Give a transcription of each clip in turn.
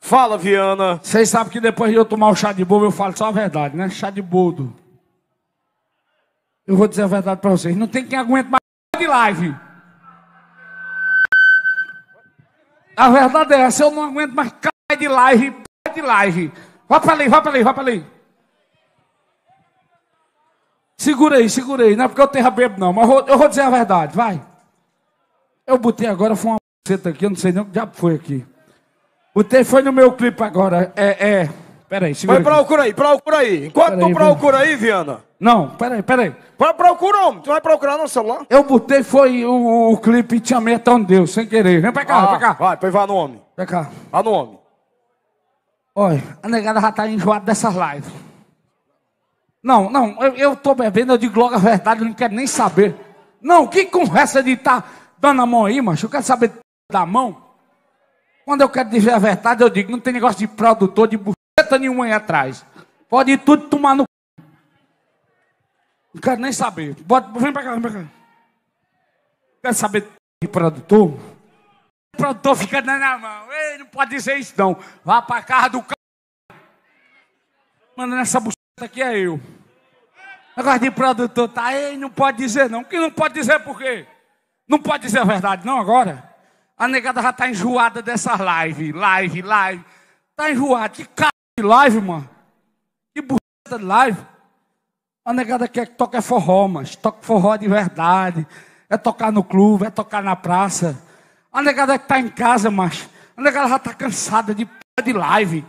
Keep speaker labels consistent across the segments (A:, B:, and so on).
A: Fala, Viana. Vocês sabem que depois de eu tomar o chá de bobo, eu falo só a verdade, né? Chá de boldo. Eu vou dizer a verdade para vocês. Não tem quem aguente mais de live. A verdade é essa. Eu não aguento mais cai de live, cai de live. Vá para ali, vá para ali, vá para ali. Segura aí, segura aí. Não é porque eu tenho bebo, não. Mas eu vou, eu vou dizer a verdade, vai. Eu botei agora, foi uma maceta aqui. Eu não sei nem o que diabo foi aqui. Botei, foi no meu clipe agora. É, é. Peraí, segura. Vai, procura aí, procura aí. Enquanto peraí, tu procura aí, Viana. Não, peraí, peraí. Vai procurar, homem. Tu vai procurar no celular? Eu botei, foi o, o, o clipe Te Amei Até Onde Deus, sem querer. Vem pra cá, ah, vem pra cá. Vai, vai no homem. Vem cá. Vai no homem. Olha, a negada já tá enjoada dessas lives. Não, não, eu, eu tô bebendo, eu digo logo a verdade, eu não quero nem saber. Não, que conversa de tá dando a mão aí, macho? Eu quero saber da mão. Quando eu quero dizer a verdade, eu digo: não tem negócio de produtor, de buceta nenhuma aí atrás. Pode ir tudo tomar no. Não quero nem saber. Bota, vem pra cá, vem pra cá. Quer saber de produtor? O produtor fica na mão. Ei, não pode dizer isso, não. Vá pra casa do cara. Mano, nessa buceta aqui é eu. Negócio de produtor, tá? Ei, não pode dizer não. Que não pode dizer por quê? Não pode dizer a verdade, não, agora? A negada já está enjoada dessas live, live, live. Está enjoada. Que cara de live, mano. Que burrada de live. A negada quer que toque forró, mas toque forró de verdade. É tocar no clube, é tocar na praça. A negada que está em casa, mas a negada já está cansada de p... de live.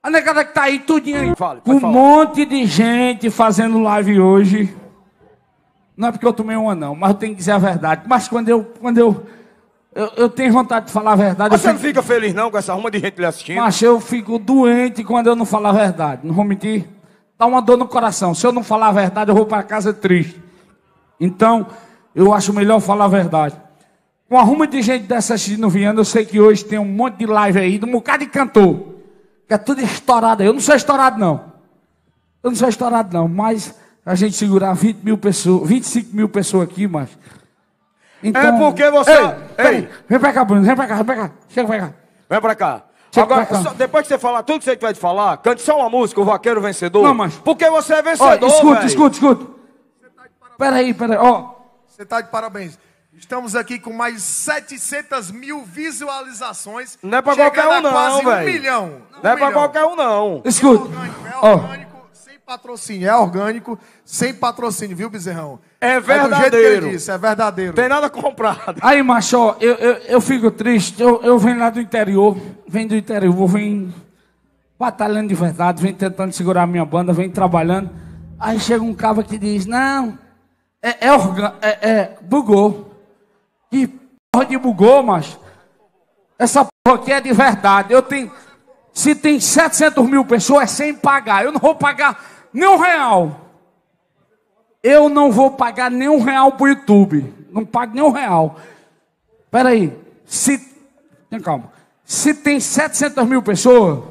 A: A negada que está aí tudinho aí. Fale, um monte de gente fazendo live hoje. Não é porque eu tomei uma, não, mas eu tenho que dizer a verdade. Mas quando eu, quando eu eu, eu, tenho vontade de falar a verdade. Mas você fico... não fica feliz não com essa ruma de gente lhe assistindo? Mas eu fico doente quando eu não falar a verdade. Não vou mentir. Dá tá uma dor no coração. Se eu não falar a verdade, eu vou para casa triste. Então, eu acho melhor falar a verdade. Com a ruma de gente dessa assistindo Viana, eu sei que hoje tem um monte de live aí, de um bocado de cantor. Que é tudo estourado aí. Eu não sou estourado, não. Eu não sou estourado, não. Mas a gente segurar 20 mil pessoas, 25 mil pessoas aqui, mas então, é porque você. Ei, ei. Vem pra cá, Bruno, vem pra cá, vem pra cá. Chega pra cá. Vem pra cá. Chega Agora, pra cá. depois que você falar tudo que você tiver de falar, cante só uma música, o vaqueiro vencedor. Não, mas. Porque você é vencedor. Ó, escuta, véio. escuta, escuta. Tá peraí, peraí, ó. Você tá de parabéns. Estamos aqui com mais 700 mil visualizações. Não é pra qualquer um, não, velho. Um milhão. Não, é um é milhão. pra qualquer um, não. Escuta. É orgânico, é orgânico. Ó patrocínio, é orgânico, sem patrocínio, viu, Bezerrão? É, é verdadeiro. É, disse, é verdadeiro. Tem nada comprado. Aí, macho, eu, eu, eu fico triste. Eu, eu venho lá do interior, venho do interior, vou venho batalhando de verdade, venho tentando segurar a minha banda, venho trabalhando. Aí chega um cava que diz: Não, é, é, é, é bugou. Que porra de bugou, macho? Essa porra aqui é de verdade. Eu tenho. Se tem 700 mil pessoas, é sem pagar. Eu não vou pagar nem um real. Eu não vou pagar nem um real para o YouTube. Não pago nem um real. Espera aí. Se, calma. Se tem 700 mil pessoas,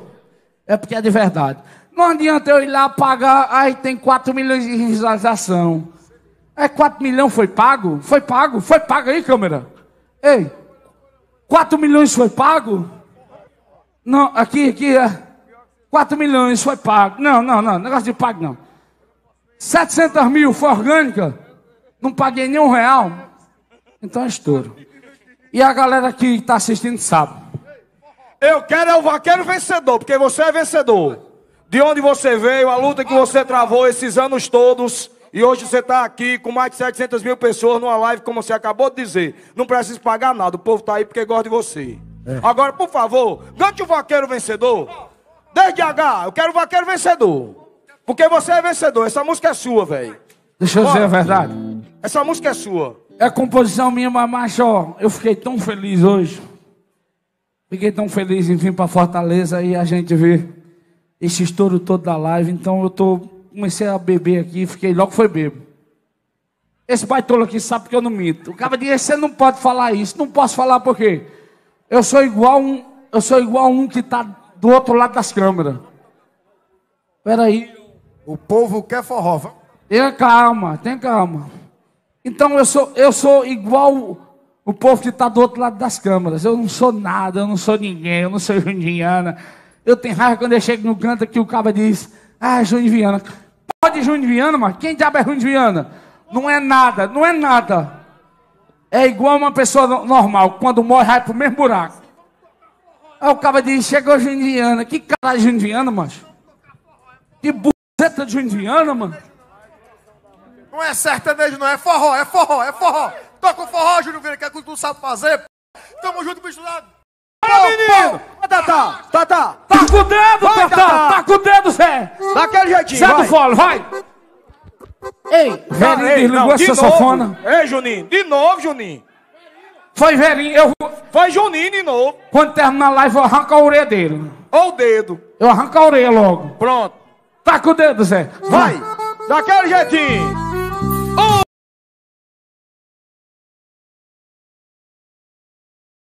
A: é porque é de verdade. Não adianta eu ir lá pagar, aí tem 4 milhões de visualização. É 4 milhões foi pago? Foi pago? Foi pago aí, câmera? Ei, 4 milhões foi pago? Não, aqui, aqui é. 4 milhões foi pago. Não, não, não, negócio de pago não. 700 mil foi orgânica. Não paguei nem um real. Então é estouro. E a galera que está assistindo sabe. Eu quero é o vaqueiro vencedor, porque você é vencedor. De onde você veio, a luta que você travou esses anos todos. E hoje você está aqui com mais de 700 mil pessoas numa live, como você acabou de dizer. Não precisa pagar nada, o povo está aí porque gosta de você. É. Agora, por favor, cante o vaqueiro vencedor. Desde H, eu quero vaqueiro vencedor. Porque você é vencedor, essa música é sua, velho. Deixa eu Bora. dizer a verdade. Essa música é sua. É composição minha, mas macho, eu fiquei tão feliz hoje. Fiquei tão feliz em vir para Fortaleza e a gente ver esse estouro todo da live. Então eu tô comecei a beber aqui, fiquei logo foi bebo. Esse baitolo aqui sabe que eu não minto. O cara diz, você não pode falar isso. Não posso falar por quê? Eu sou igual um, eu sou igual um que tá do outro lado das câmeras. Peraí. O povo quer forró. Tenha calma, tenha calma. Então eu sou, eu sou igual o povo que está do outro lado das câmeras. Eu não sou nada, eu não sou ninguém, eu não sou Jundiana. Eu tenho raiva quando eu chego no canto que o cara diz, ah, é Jundiana. Pode Jundiana, mas quem diabo é Jundiana? Não é nada, não é nada. É igual uma pessoa normal, quando morre vai para o mesmo buraco. Aí o cara diz, chegou jundiana. Que cara de jundiana, macho? Que buceta de jundiana, mano? Não é sertanejo, não. É forró, é forró, é forró. Toca o forró, Júlio Vieira, que é que tu sabe fazer. Tamo junto, lado. Bora, menino! Tata, tata. Tá com o dedo, Tata. Tá com o dedo, Zé. Daquele jeitinho, Zé do fole, vai. Ei, velho, desligou essa safona. Ei, Juninho, de novo, Juninho. Foi Verinho, eu Foi Juninho de novo. Quando terminar a live, eu arranco a orelha dele. Ou o dedo. Eu arranco a orelha logo. Pronto. Taca o dedo, Zé. Vai. Daquele jeitinho.